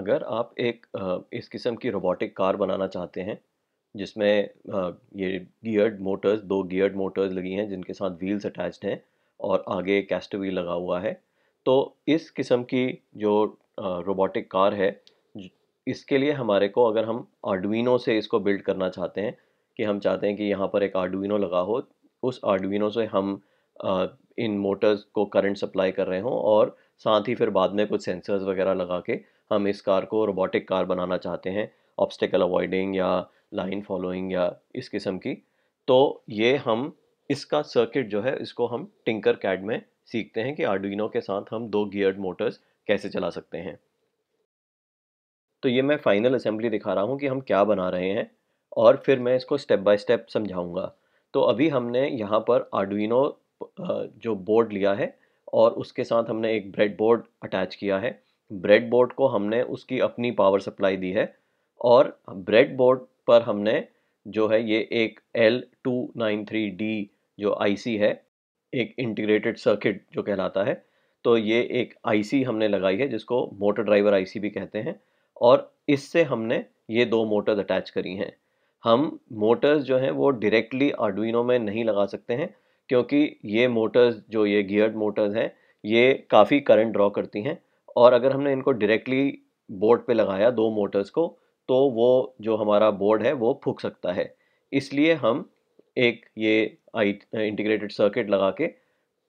अगर आप एक इस किस्म की रोबोटिक कार बनाना चाहते हैं जिसमें ये गियर्ड मोटर्स दो गियर्ड मोटर्स लगी हैं जिनके साथ व्हील्स अटैच्ड हैं और आगे कैस्ट व्हील लगा हुआ है तो इस किस्म की जो रोबोटिक कार है इसके लिए हमारे को अगर हम आर्डविनो से इसको बिल्ड करना चाहते हैं कि हम चाहते हैं कि यहाँ पर एक आर्डविनो लगा हो उस आर्डविनो से हम इन मोटर्स को करंट सप्लाई कर रहे हों और साथ ही फिर बाद में कुछ सेंसर्स वगैरह लगा के हम इस कार को रोबोटिक कार बनाना चाहते हैं ऑब्स्टिकल अवॉइडिंग या लाइन फॉलोइंग या इस किस्म की तो ये हम इसका सर्किट जो है इसको हम टिंकर कैड में सीखते हैं कि आर्डुइनो के साथ हम दो गियर्ड मोटर्स कैसे चला सकते हैं तो ये मैं फाइनल असेंबली दिखा रहा हूँ कि हम क्या बना रहे हैं और फिर मैं इसको स्टेप बाय स्टेप समझाऊँगा तो अभी हमने यहाँ पर आर्डुइनो जो बोर्ड लिया है और उसके साथ हमने एक ब्रेड बोर्ड अटैच किया है ब्रेड बोर्ड को हमने उसकी अपनी पावर सप्लाई दी है और ब्रेड बोर्ड पर हमने जो है ये एक L two nine three D जो आईसी है एक इंटीग्रेटेड सर्किट जो कहलाता है तो ये एक आईसी हमने लगाई है जिसको मोटर ड्राइवर आईसी भी कहते हैं और इससे हमने ये दो मोटर्स अटैच करी हैं हम मोटर्स जो हैं वो डायरेक्टली आर्डुइनो में नहीं लगा सकते हैं क्योंकि ये मोटर्स जो ये गियर्ड मोटर्स हैं ये काफ़ी करंट ड्रॉ करती हैं और अगर हमने इनको डायरेक्टली बोर्ड पे लगाया दो मोटर्स को तो वो जो हमारा बोर्ड है वो फूक सकता है इसलिए हम एक ये आई इंटीग्रेटेड सर्किट लगा के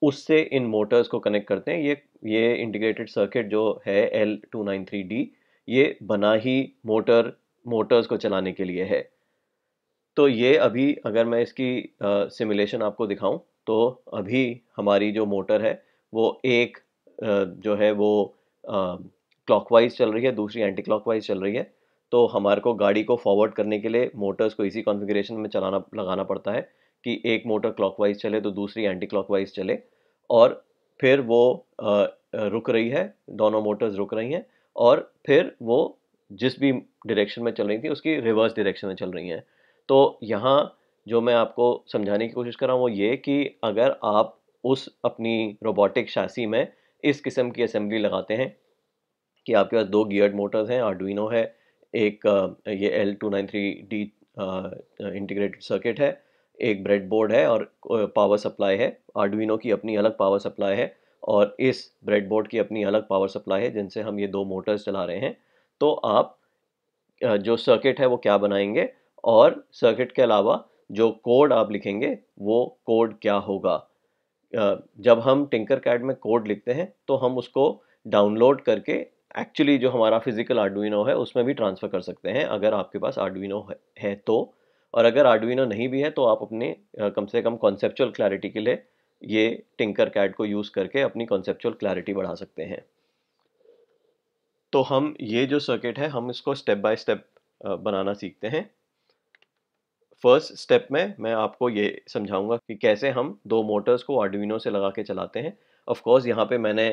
उससे इन मोटर्स को कनेक्ट करते हैं ये ये इंटीग्रेटेड सर्किट जो है L two nine three D ये बना ही मोटर मोटर्स को चलाने के लिए है तो ये अभी अगर मैं इसकी सिमुलेशन आपको दिखाऊं तो अभी हमारी जो मोटर है वो एक आ, जो है वो क्लॉकवाइज चल रही है दूसरी एंटी क्लॉकवाइज चल रही है तो हमारे को गाड़ी को फॉरवर्ड करने के लिए मोटर्स को इसी कॉन्फ़िगरेशन में चलाना लगाना पड़ता है कि एक मोटर क्लॉकवाइज चले तो दूसरी एंटी क्लॉकवाइज चले और फिर वो आ, रुक रही है दोनों मोटर्स रुक रही हैं और फिर वो जिस भी डायरेक्शन में चल रही थी उसकी रिवर्स डायरेक्शन में चल रही हैं तो यहाँ जो मैं आपको समझाने की कोशिश कर रहा हूँ वो ये कि अगर आप उस अपनी रोबोटिक शासी में इस किस्म की असेंबली लगाते हैं कि आपके पास दो गियर्ड मोटर्स हैं आर्डुइनो है एक ये L two nine three D integrated circuit है एक ब्रेड बोर्ड है और पावर सप्लाई है आर्डुइनो की अपनी अलग पावर सप्लाई है और इस ब्रेड बोर्ड की अपनी अलग पावर सप्लाई है जिनसे हम ये दो मोटर्स चला रहे हैं तो आप जो सर्किट है वो क्या बनाएंगे और सर्किट के अलावा जो कोड आप लिखेंगे वो कोड क्या होगा जब हम टिंकर कैड में कोड लिखते हैं तो हम उसको डाउनलोड करके एक्चुअली जो हमारा फिजिकल आर्डुइनो है उसमें भी ट्रांसफ़र कर सकते हैं अगर आपके पास आर्डुइनो है तो और अगर आर्डुइनो नहीं भी है तो आप अपने कम से कम कॉन्सेपचुअल क्लैरिटी के लिए ये टिंकर कैड को यूज़ करके अपनी कॉन्सेप्चुअल क्लैरिटी बढ़ा सकते हैं तो हम ये जो सर्किट है हम इसको स्टेप बाय स्टेप बनाना सीखते हैं फर्स्ट स्टेप में मैं आपको ये समझाऊंगा कि कैसे हम दो मोटर्स को आर्डविनो से लगा के चलाते हैं ऑफ कोर्स यहाँ पे मैंने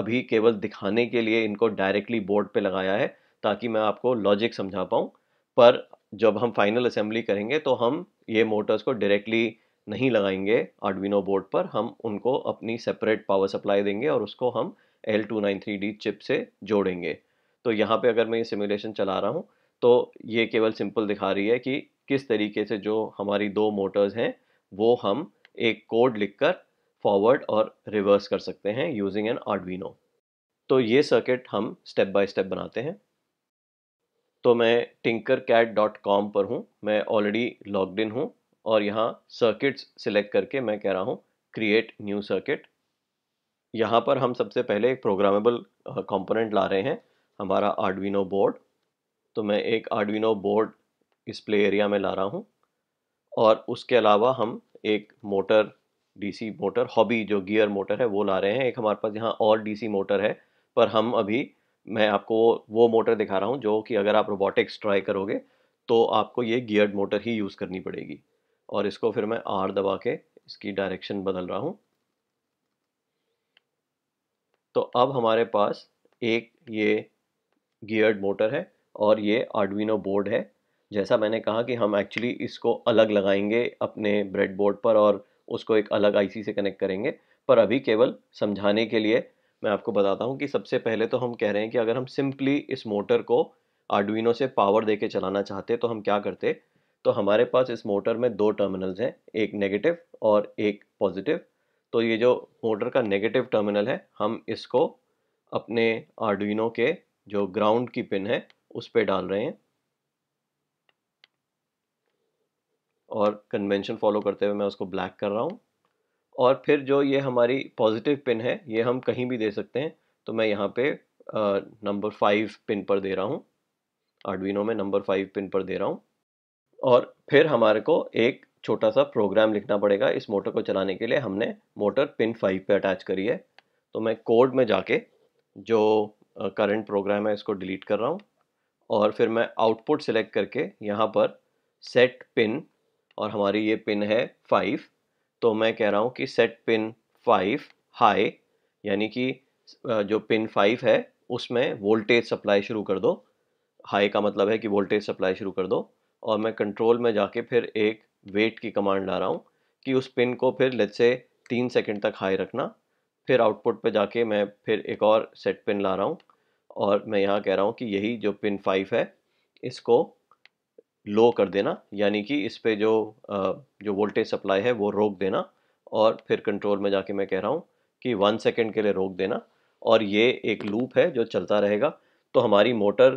अभी केवल दिखाने के लिए इनको डायरेक्टली बोर्ड पे लगाया है ताकि मैं आपको लॉजिक समझा पाऊँ पर जब हम फाइनल असेंबली करेंगे तो हम ये मोटर्स को डायरेक्टली नहीं लगाएंगे आर्डविनो बोर्ड पर हम उनको अपनी सेपरेट पावर सप्लाई देंगे और उसको हम L two nine three D chip से जोड़ेंगे तो यहाँ पर अगर मैं ये सिमुलेशन चला रहा हूँ तो ये केवल सिंपल दिखा रही है कि किस तरीके से जो हमारी दो मोटर्स हैं वो हम एक कोड लिखकर फॉरवर्ड और रिवर्स कर सकते हैं यूजिंग एन आर्डवीनो तो ये सर्किट हम स्टेप बाय स्टेप बनाते हैं तो मैं टिंकर कैट डॉट कॉम पर हूँ मैं ऑलरेडी लॉगड इन हूँ और यहाँ सर्किट्स सिलेक्ट करके मैं कह रहा हूँ क्रिएट न्यू सर्किट यहाँ पर हम सबसे पहले एक प्रोग्रामेबल कंपोनेंट ला रहे हैं हमारा आर्डविनो बोर्ड तो मैं एक आर्डविनो बोर्ड इस प्ले एरिया में ला रहा हूँ और उसके अलावा हम एक मोटर डीसी मोटर हॉबी जो गियर मोटर है वो ला रहे हैं एक हमारे पास यहाँ और डीसी मोटर है पर हम अभी मैं आपको वो मोटर दिखा रहा हूँ जो कि अगर आप रोबोटिक्स ट्राई करोगे तो आपको ये गियर्ड मोटर ही यूज़ करनी पड़ेगी और इसको फिर मैं आर दबा के इसकी डायरेक्शन बदल रहा हूँ तो अब हमारे पास एक ये गियर्ड मोटर है और ये आर्डविनो बोर्ड है जैसा मैंने कहा कि हम एक्चुअली इसको अलग लगाएंगे अपने ब्रेड बोर्ड पर और उसको एक अलग आईसी से कनेक्ट करेंगे पर अभी केवल समझाने के लिए मैं आपको बताता हूँ कि सबसे पहले तो हम कह रहे हैं कि अगर हम सिंपली इस मोटर को आर्डुइनो से पावर दे के चलाना चाहते तो हम क्या करते तो हमारे पास इस मोटर में दो टर्मिनल्स हैं एक नेगेटिव और एक पॉजिटिव तो ये जो मोटर का नेगेटिव टर्मिनल है हम इसको अपने आर्डविनो के जो ग्राउंड की पिन है उस पर डाल रहे हैं और कन्वेंशन फॉलो करते हुए मैं उसको ब्लैक कर रहा हूँ और फिर जो ये हमारी पॉजिटिव पिन है ये हम कहीं भी दे सकते हैं तो मैं यहाँ पे नंबर फाइव पिन पर दे रहा हूँ आर्डविनो में नंबर फाइव पिन पर दे रहा हूँ और फिर हमारे को एक छोटा सा प्रोग्राम लिखना पड़ेगा इस मोटर को चलाने के लिए हमने मोटर पिन फाइव पे अटैच करी है तो मैं कोड में जाके जो करंट प्रोग्राम है इसको डिलीट कर रहा हूँ और फिर मैं आउटपुट सिलेक्ट करके यहाँ पर सेट पिन और हमारी ये पिन है फाइव तो मैं कह रहा हूँ कि सेट पिन फाइव हाई यानी कि जो पिन फाइव है उसमें वोल्टेज सप्लाई शुरू कर दो हाई का मतलब है कि वोल्टेज सप्लाई शुरू कर दो और मैं कंट्रोल में जाके फिर एक वेट की कमांड ला रहा हूँ कि उस पिन को फिर लेट से तीन सेकंड तक हाई रखना फिर आउटपुट पे जाके मैं फिर एक और सेट पिन ला रहा हूँ और मैं यहाँ कह रहा हूँ कि यही जो पिन फाइव है इसको लो कर देना यानी कि इस पर जो जो वोल्टेज सप्लाई है वो रोक देना और फिर कंट्रोल में जाके मैं कह रहा हूँ कि वन सेकेंड के लिए रोक देना और ये एक लूप है जो चलता रहेगा तो हमारी मोटर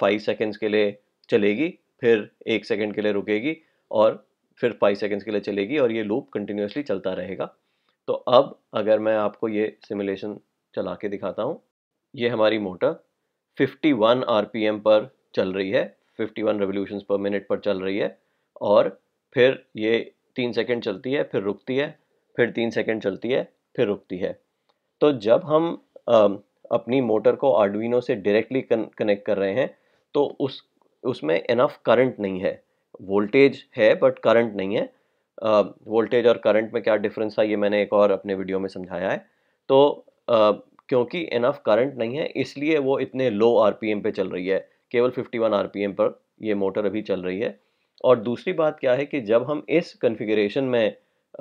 फाइव सेकेंड्स के लिए चलेगी फिर एक सेकेंड के लिए रुकेगी और फिर फाइव सेकेंड्स के लिए चलेगी और ये लूप कंटिन्यूसली चलता रहेगा तो अब अगर मैं आपको ये सिमुलेशन चला के दिखाता हूँ ये हमारी मोटर 51 आरपीएम पर चल रही है 51 रेवोल्यूशन पर मिनट पर चल रही है और फिर ये तीन सेकेंड चलती है फिर रुकती है फिर तीन सेकेंड चलती है फिर रुकती है तो जब हम आ, अपनी मोटर को आर्डविनो से डायरेक्टली कनेक्ट कर रहे हैं तो उस उसमें इनफ करंट नहीं है वोल्टेज है बट करंट नहीं है वोल्टेज uh, और करंट में क्या डिफरेंस था ये मैंने एक और अपने वीडियो में समझाया है तो uh, क्योंकि इनफ करंट नहीं है इसलिए वो इतने लो आरपीएम पे चल रही है केवल 51 आरपीएम पर ये मोटर अभी चल रही है और दूसरी बात क्या है कि जब हम इस कन्फिग्रेशन में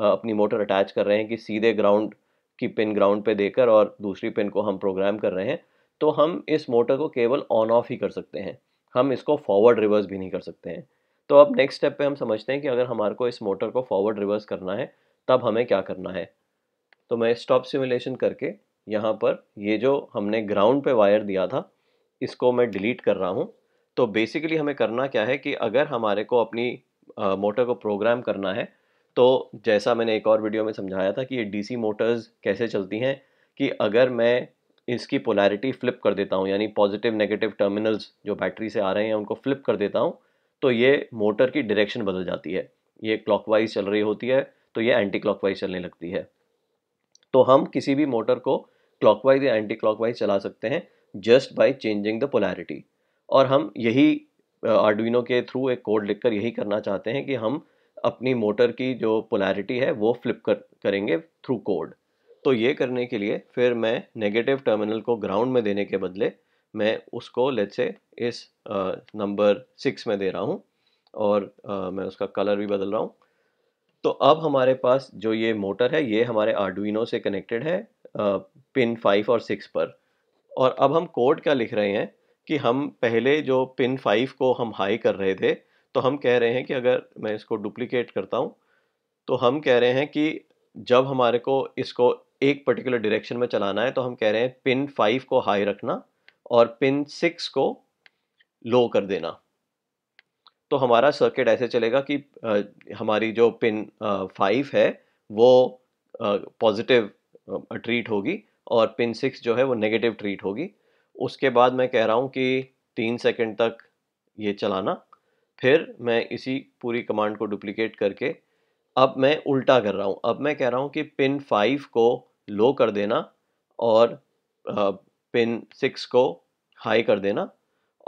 अपनी मोटर अटैच कर रहे हैं कि सीधे ग्राउंड की पिन ग्राउंड पे देकर और दूसरी पिन को हम प्रोग्राम कर रहे हैं तो हम इस मोटर को केवल ऑन ऑफ ही कर सकते हैं हम इसको फॉरवर्ड रिवर्स भी नहीं कर सकते हैं तो अब नेक्स्ट स्टेप पे हम समझते हैं कि अगर हमारे को इस मोटर को फॉरवर्ड रिवर्स करना है तब हमें क्या करना है तो मैं स्टॉप सिमुलेशन करके यहाँ पर ये जो हमने ग्राउंड पे वायर दिया था इसको मैं डिलीट कर रहा हूँ तो बेसिकली हमें करना क्या है कि अगर हमारे को अपनी मोटर को प्रोग्राम करना है तो जैसा मैंने एक और वीडियो में समझाया था कि ये डीसी मोटर्स कैसे चलती हैं कि अगर मैं इसकी पोलैरिटी फ्लिप कर देता हूँ यानी पॉजिटिव नेगेटिव टर्मिनल्स जो बैटरी से आ रहे हैं उनको फ्लिप कर देता हूँ तो ये मोटर की डायरेक्शन बदल जाती है ये क्लॉकवाइज चल रही होती है तो ये एंटी क्लॉकवाइज चलने लगती है तो हम किसी भी मोटर को क्लॉकवाइज या एंटी क्लॉकवाइज चला सकते हैं just by changing the polarity और हम यही आर्डविनो के थ्रू एक कोड लिखकर यही करना चाहते हैं कि हम अपनी मोटर की जो पोलैरिटी है वो फ्लिप कर करेंगे थ्रू कोड तो ये करने के लिए फिर मैं नेगेटिव टर्मिनल को ग्राउंड में देने के बदले मैं उसको लेट से इस नंबर सिक्स में दे रहा हूँ और आ, मैं उसका कलर भी बदल रहा हूँ तो अब हमारे पास जो ये मोटर है ये हमारे आर्डुइनो से कनेक्टेड है आ, पिन फाइव और सिक्स पर और अब हम कोड क्या लिख रहे हैं कि हम पहले जो पिन फाइव को हम हाई कर रहे थे तो हम कह रहे हैं कि अगर मैं इसको डुप्लीकेट करता हूँ तो हम कह रहे हैं कि जब हमारे को इसको एक पर्टिकुलर डायरेक्शन में चलाना है तो हम कह रहे हैं पिन फाइव को हाई रखना और पिन सिक्स को लो कर देना तो हमारा सर्किट ऐसे चलेगा कि आ, हमारी जो पिन फाइव है वो पॉजिटिव ट्रीट होगी और पिन सिक्स जो है वो नेगेटिव ट्रीट होगी उसके बाद मैं कह रहा हूँ कि तीन सेकंड तक ये चलाना फिर मैं इसी पूरी कमांड को डुप्लीकेट करके अब मैं उल्टा कर रहा हूँ अब मैं कह रहा हूँ कि पिन फाइव को लो कर देना और पिन सिक्स को हाई कर देना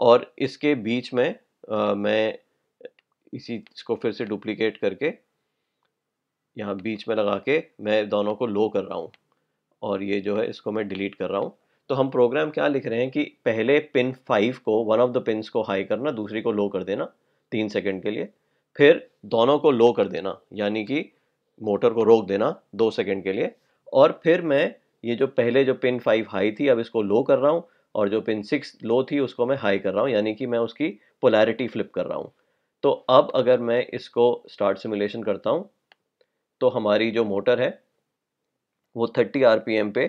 और इसके बीच में आ, मैं इसी इसको फिर से डुप्लीकेट करके यहाँ बीच में लगा के मैं दोनों को लो कर रहा हूँ और ये जो है इसको मैं डिलीट कर रहा हूँ तो हम प्रोग्राम क्या लिख रहे हैं कि पहले पिन फाइव को वन ऑफ द पिनस को हाई करना दूसरी को लो कर देना तीन सेकेंड के लिए फिर दोनों को लो कर देना यानी कि मोटर को रोक देना दो सेकेंड के लिए और फिर मैं ये जो पहले जो पिन फाइव हाई थी अब इसको लो कर रहा हूँ और जो पिन सिक्स लो थी उसको मैं हाई कर रहा हूँ यानी कि मैं उसकी पोलैरिटी फ्लिप कर रहा हूँ तो अब अगर मैं इसको स्टार्ट सिमुलेशन करता हूँ तो हमारी जो मोटर है वो थर्टी आर पे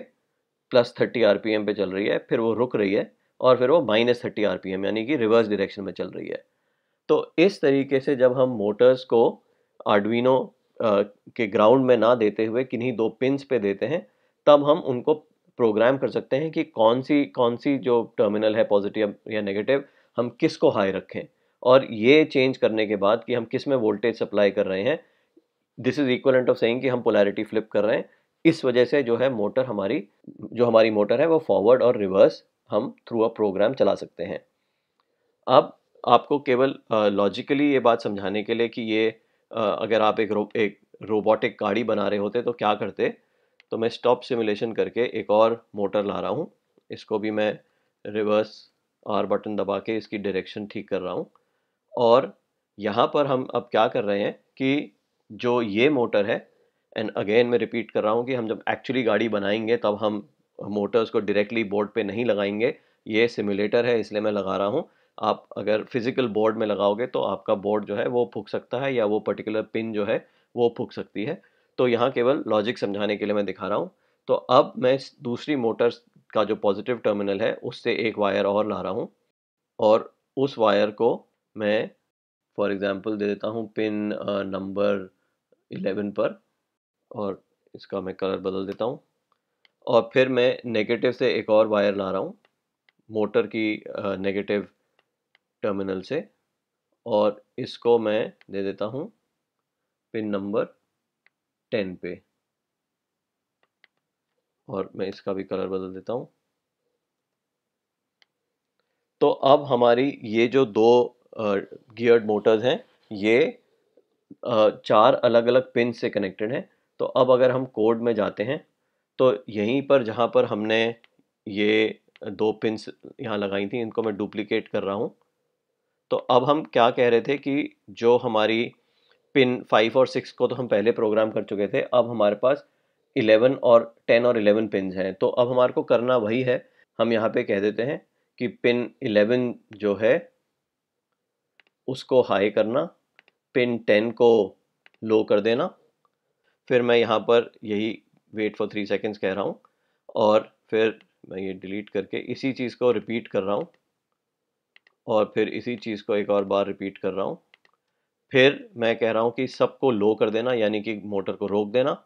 प्लस थर्टी आर पे चल रही है फिर वो रुक रही है और फिर वो माइनस थर्टी आर यानी कि रिवर्स डरेक्शन में चल रही है तो इस तरीके से जब हम मोटर्स को आडवीनो के ग्राउंड में ना देते हुए किन्हीं दो पिंस पे देते हैं तब हम उनको प्रोग्राम कर सकते हैं कि कौन सी कौन सी जो टर्मिनल है पॉजिटिव या नेगेटिव हम किस को हाई रखें और ये चेंज करने के बाद कि हम किस में वोल्टेज सप्लाई कर रहे हैं this is equivalent of saying कि हम पोलैरिटी फ्लिप कर रहे हैं इस वजह से जो है मोटर हमारी जो हमारी मोटर है वो फॉरवर्ड और रिवर्स हम थ्रू अ प्रोग्राम चला सकते हैं अब आपको केवल लॉजिकली ये बात समझाने के लिए कि ये आ, अगर आप एक रो, एक रोबोटिक गाड़ी बना रहे होते तो क्या करते तो मैं स्टॉप सिमुलेशन करके एक और मोटर ला रहा हूँ इसको भी मैं रिवर्स आर बटन दबा के इसकी डायरेक्शन ठीक कर रहा हूँ और यहाँ पर हम अब क्या कर रहे हैं कि जो ये मोटर है एंड अगेन मैं रिपीट कर रहा हूँ कि हम जब एक्चुअली गाड़ी बनाएंगे तब हम मोटर्स को डायरेक्टली बोर्ड पे नहीं लगाएंगे ये सिमुलेटर है इसलिए मैं लगा रहा हूँ आप अगर फिजिकल बोर्ड में लगाओगे तो आपका बोर्ड जो है वो फूक सकता है या वो पर्टिकुलर पिन जो है वो फूक सकती है तो यहाँ केवल लॉजिक समझाने के लिए मैं दिखा रहा हूँ तो अब मैं दूसरी मोटर्स का जो पॉजिटिव टर्मिनल है उससे एक वायर और ला रहा हूँ और उस वायर को मैं फॉर एग्ज़ाम्पल दे देता हूँ पिन नंबर इलेवन पर और इसका मैं कलर बदल देता हूँ और फिर मैं नेगेटिव से एक और वायर ला रहा हूँ मोटर की नेगेटिव टर्मिनल से और इसको मैं दे देता हूँ पिन नंबर टेन पे और मैं इसका भी कलर बदल देता हूँ तो अब हमारी ये जो दो गियर्ड मोटर्स हैं ये चार अलग अलग पिन से कनेक्टेड हैं तो अब अगर हम कोड में जाते हैं तो यहीं पर जहाँ पर हमने ये दो पिंस यहाँ लगाई थी इनको मैं डुप्लिकेट कर रहा हूँ तो अब हम क्या कह रहे थे कि जो हमारी पिन फाइव और सिक्स को तो हम पहले प्रोग्राम कर चुके थे अब हमारे पास इलेवन और टेन और इलेवन पिन हैं तो अब हमारे को करना वही है हम यहाँ पे कह देते हैं कि पिन इलेवन जो है उसको हाई करना पिन टेन को लो कर देना फिर मैं यहाँ पर यही वेट फॉर थ्री सेकेंड्स कह रहा हूँ और फिर मैं ये डिलीट करके इसी चीज़ को रिपीट कर रहा हूँ और फिर इसी चीज़ को एक और बार रिपीट कर रहा हूँ फिर मैं कह रहा हूँ कि सबको लो कर देना यानी कि मोटर को रोक देना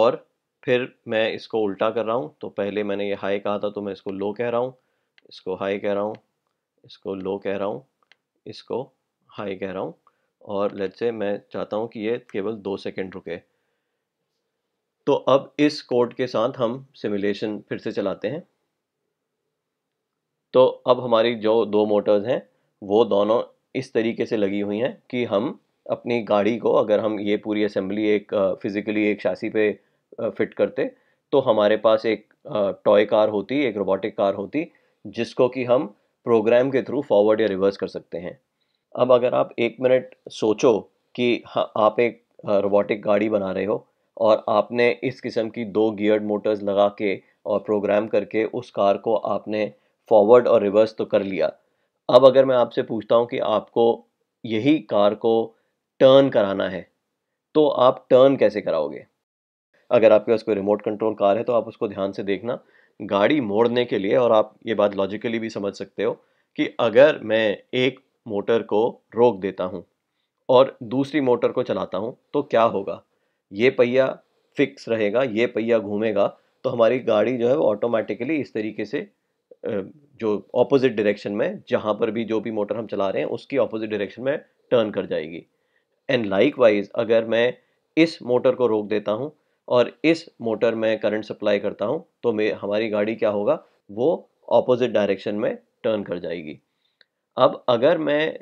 और फिर मैं इसको उल्टा कर रहा हूँ तो पहले मैंने ये हाई कहा था तो मैं इसको लो कह रहा हूँ इसको हाई कह रहा हूँ इसको लो कह रहा हूँ इसको हाई कह रहा हूँ और लेट से मैं चाहता हूँ कि ये केवल दो सेकेंड रुके तो अब इस कोड के साथ हम सिमुलेशन फिर से चलाते हैं तो अब हमारी जो दो मोटर्स हैं वो दोनों इस तरीके से लगी हुई हैं कि हम अपनी गाड़ी को अगर हम ये पूरी असेंबली एक फिज़िकली एक शासी पे फिट करते तो हमारे पास एक टॉय कार होती एक रोबोटिक कार होती जिसको कि हम प्रोग्राम के थ्रू फॉरवर्ड या रिवर्स कर सकते हैं अब अगर आप एक मिनट सोचो कि हाँ आप एक रोबोटिक गाड़ी बना रहे हो और आपने इस किस्म की दो गियर्ड मोटर्स लगा के और प्रोग्राम करके उस कार को आपने फॉरवर्ड और रिवर्स तो कर लिया अब अगर मैं आपसे पूछता हूँ कि आपको यही कार को टर्न कराना है तो आप टर्न कैसे कराओगे अगर आपके पास कोई रिमोट कंट्रोल कार है तो आप उसको ध्यान से देखना गाड़ी मोड़ने के लिए और आप ये बात लॉजिकली भी समझ सकते हो कि अगर मैं एक मोटर को रोक देता हूँ और दूसरी मोटर को चलाता हूँ तो क्या होगा ये पहिया फिक्स रहेगा ये पहिया घूमेगा तो हमारी गाड़ी जो है वो ऑटोमेटिकली इस तरीके से जो ऑपोजिट डायरेक्शन में जहाँ पर भी जो भी मोटर हम चला रहे हैं उसकी ऑपोजिट डायरेक्शन में टर्न कर जाएगी एंड लाइक वाइज अगर मैं इस मोटर को रोक देता हूँ और इस मोटर में करंट सप्लाई करता हूँ तो मे हमारी गाड़ी क्या होगा वो ऑपोजिट डायरेक्शन में टर्न कर जाएगी अब अगर मैं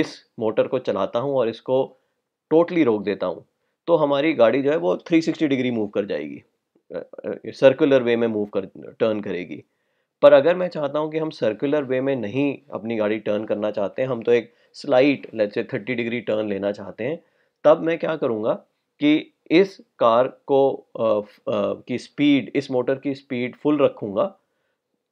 इस मोटर को चलाता हूँ और इसको टोटली रोक देता हूँ तो हमारी गाड़ी जो है वो 360 डिग्री मूव कर जाएगी सर्कुलर वे में मूव कर टर्न करेगी पर अगर मैं चाहता हूँ कि हम सर्कुलर वे में नहीं अपनी गाड़ी टर्न करना चाहते हैं हम तो एक स्लाइट लेट से थर्टी डिग्री टर्न लेना चाहते हैं तब मैं क्या करूँगा कि इस कार को आ, आ, की स्पीड इस मोटर की स्पीड फुल रखूँगा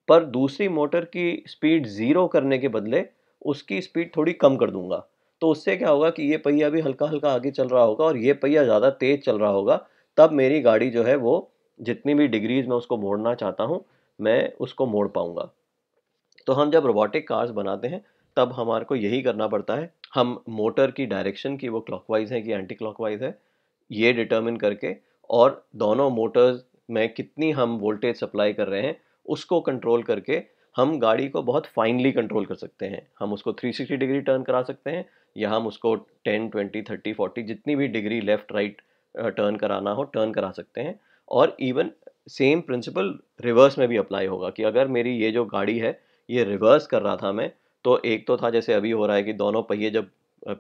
पर दूसरी मोटर की स्पीड ज़ीरो करने के बदले उसकी स्पीड थोड़ी कम कर दूंगा तो उससे क्या होगा कि ये पहिया भी हल्का हल्का आगे चल रहा होगा और ये पहिया ज़्यादा तेज़ चल रहा होगा तब मेरी गाड़ी जो है वो जितनी भी डिग्रीज़ में उसको मोड़ना चाहता हूँ मैं उसको मोड़ पाऊँगा तो हम जब रोबोटिक कार्स बनाते हैं तब हमारे को यही करना पड़ता है हम मोटर की डायरेक्शन की वो क्लॉकवाइज है कि एंटी क्लॉकवाइज है ये डिटर्मिन करके और दोनों मोटर्स में कितनी हम वोल्टेज सप्लाई कर रहे हैं उसको कंट्रोल करके हम गाड़ी को बहुत फाइनली कंट्रोल कर सकते हैं हम उसको 360 डिग्री टर्न करा सकते हैं या हम उसको 10, 20, 30, 40 जितनी भी डिग्री लेफ्ट राइट टर्न कराना हो टर्न करा सकते हैं और इवन सेम प्रिंसिपल रिवर्स में भी अप्लाई होगा कि अगर मेरी ये जो गाड़ी है ये रिवर्स कर रहा था मैं तो एक तो था जैसे अभी हो रहा है कि दोनों पहिए जब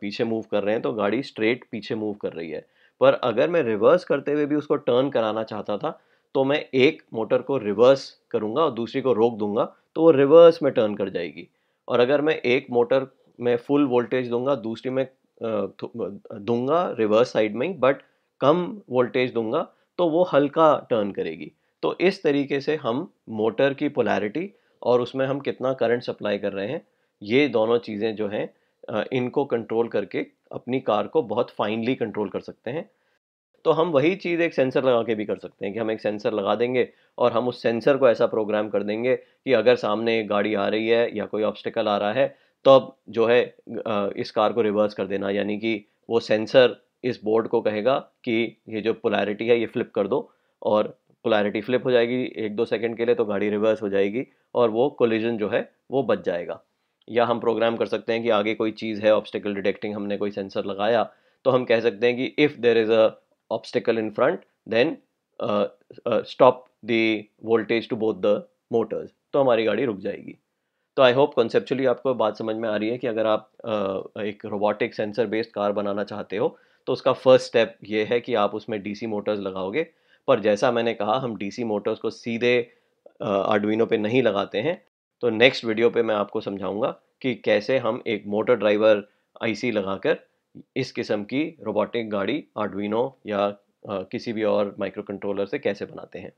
पीछे मूव कर रहे हैं तो गाड़ी स्ट्रेट पीछे मूव कर रही है पर अगर मैं रिवर्स करते हुए भी उसको टर्न कराना चाहता था तो मैं एक मोटर को रिवर्स करूँगा और दूसरी को रोक दूंगा तो वो रिवर्स में टर्न कर जाएगी और अगर मैं एक मोटर में फुल वोल्टेज दूंगा दूसरी में दूंगा रिवर्स साइड में ही बट कम वोल्टेज दूंगा तो वो हल्का टर्न करेगी तो इस तरीके से हम मोटर की पोलैरिटी और उसमें हम कितना करंट सप्लाई कर रहे हैं ये दोनों चीज़ें जो हैं इनको कंट्रोल करके अपनी कार को बहुत फाइनली कंट्रोल कर सकते हैं तो हम वही चीज़ एक सेंसर लगा के भी कर सकते हैं कि हम एक सेंसर लगा देंगे और हम उस सेंसर को ऐसा प्रोग्राम कर देंगे कि अगर सामने एक गाड़ी आ रही है या कोई ऑब्स्टिकल आ रहा है तो अब जो है इस कार को रिवर्स कर देना यानी कि वो सेंसर इस बोर्ड को कहेगा कि ये जो पोलैरिटी है ये फ्लिप कर दो और पोलैरिटी फ्लिप हो जाएगी एक दो सेकंड के लिए तो गाड़ी रिवर्स हो जाएगी और वो कोलिजन जो है वो बच जाएगा या हम प्रोग्राम कर सकते हैं कि आगे कोई चीज़ है ऑब्स्टिकल डिटेक्टिंग हमने कोई सेंसर लगाया तो हम कह सकते हैं कि if there is a obstacle in front then uh, uh, stop the voltage to both the motors तो हमारी गाड़ी रुक जाएगी तो आई होप कंसेप्चुअली आपको बात समझ में आ रही है कि अगर आप uh, एक रोबोटिक सेंसर बेस्ड कार बनाना चाहते हो तो उसका फर्स्ट स्टेप ये है कि आप उसमें डीसी मोटर्स लगाओगे पर जैसा मैंने कहा हम डीसी मोटर्स को सीधे uh, पे नहीं लगाते हैं तो नेक्स्ट वीडियो पे मैं आपको समझाऊंगा कि कैसे हम एक मोटर ड्राइवर आईसी लगाकर इस किस्म की रोबोटिक गाड़ी आर्डविनो या किसी भी और माइक्रो कंट्रोलर से कैसे बनाते हैं